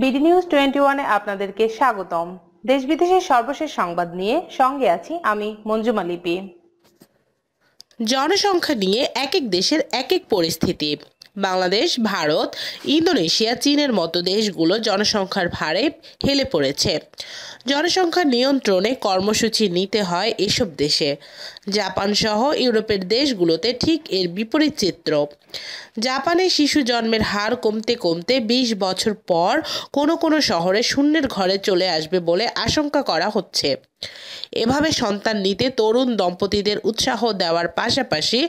BD news twenty ওয়ানে আপনাদেরকে স্বাগতম দেশ বিদেশের সর্বশেষ সংবাদ নিয়ে সঙ্গে আছি আমি মঞ্জুমা লিপি জনসংখ্যা নিয়ে এক এক দেশের এক এক পরিস্থিতি বাংলাদেশ ভারত ইন্দোনেশিয়া চীনের মতো দেশগুলো জনসংখ্যার ভারে হেলে পড়েছে জনসংখ্যা নিয়ন্ত্রণে কর্মসূচি নিতে হয় এসব দেশে জাপান সহ ইউরোপের দেশগুলোতে ঠিক এর বিপরীত চিত্র জাপানে শিশু জন্মের হার কমতে কমতে ২০ বছর পর কোনো কোনো শহরে শূন্যের ঘরে চলে আসবে বলে আশঙ্কা করা হচ্ছে এভাবে সন্তান নিতে তরুণ দম্পতিদের উৎসাহ দেওয়ার পাশাপাশি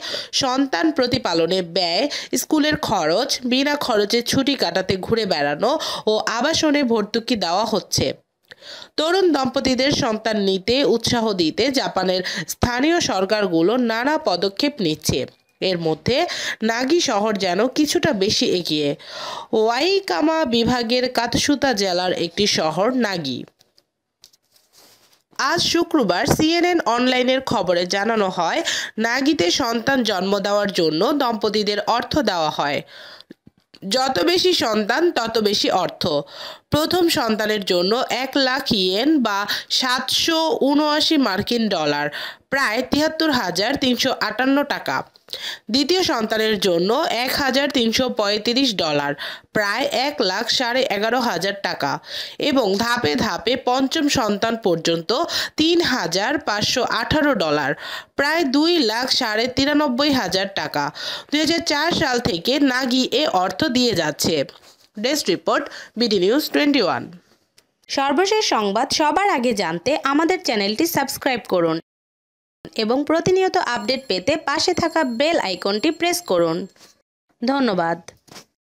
সন্তান প্রতিপালনে ব্যয় স্কুলের খরচ বিনা খরচে ছুটি কাটাতে ঘুরে বেড়ানো ও আবাসনে ভর্তুকি দেওয়া হচ্ছে তরুণ দম্পতিদের সন্তান নিতে উৎসাহ দিতে জাপানের স্থানীয় সরকারগুলো নানা পদক্ষেপ নিচ্ছে এর মধ্যে নাগি শহর যেন কিছুটা বেশি এগিয়ে ওয়াইকামা বিভাগের কাতসুতা জেলার একটি শহর নাগি আজ শুক্রবার সিএনএন অনলাইনের খবরে জানানো হয় নাগিতে সন্তান জন্ম দেওয়ার জন্য দম্পতিদের অর্থ দেওয়া হয় যত বেশি সন্তান তত বেশি অর্থ প্রথম সন্তানের জন্য এক লাখ ইয়েন বা সাতশো উনআশি মার্কিন ডলার প্রায় তিয়াত্তর হাজার তিনশো আটান্ন টাকা দ্বিতীয় সন্তানের জন্য এক হাজার তিনশো পঁয়ত্রিশ ডলার প্রায় এক লাখ সাড়ে এগারো হাজার টাকা এবং ধাপে ধাপে পঞ্চম সন্তান পর্যন্ত তিন হাজার পাঁচশো আঠারো ডলার প্রায় দুই লাখ সাড়ে তিরানব্বই হাজার টাকা দুই সাল থেকে নাগি এ অর্থ দিয়ে যাচ্ছে desk report BD news twenty one সর্বশেষ সংবাদ সবার আগে জানতে আমাদের চ্যানেলটি সাবস্ক্রাইব করুন এবং প্রতিনিয়ত আপডেট পেতে পাশে থাকা বেল আইকনটি প্রেস করুন ধন্যবাদ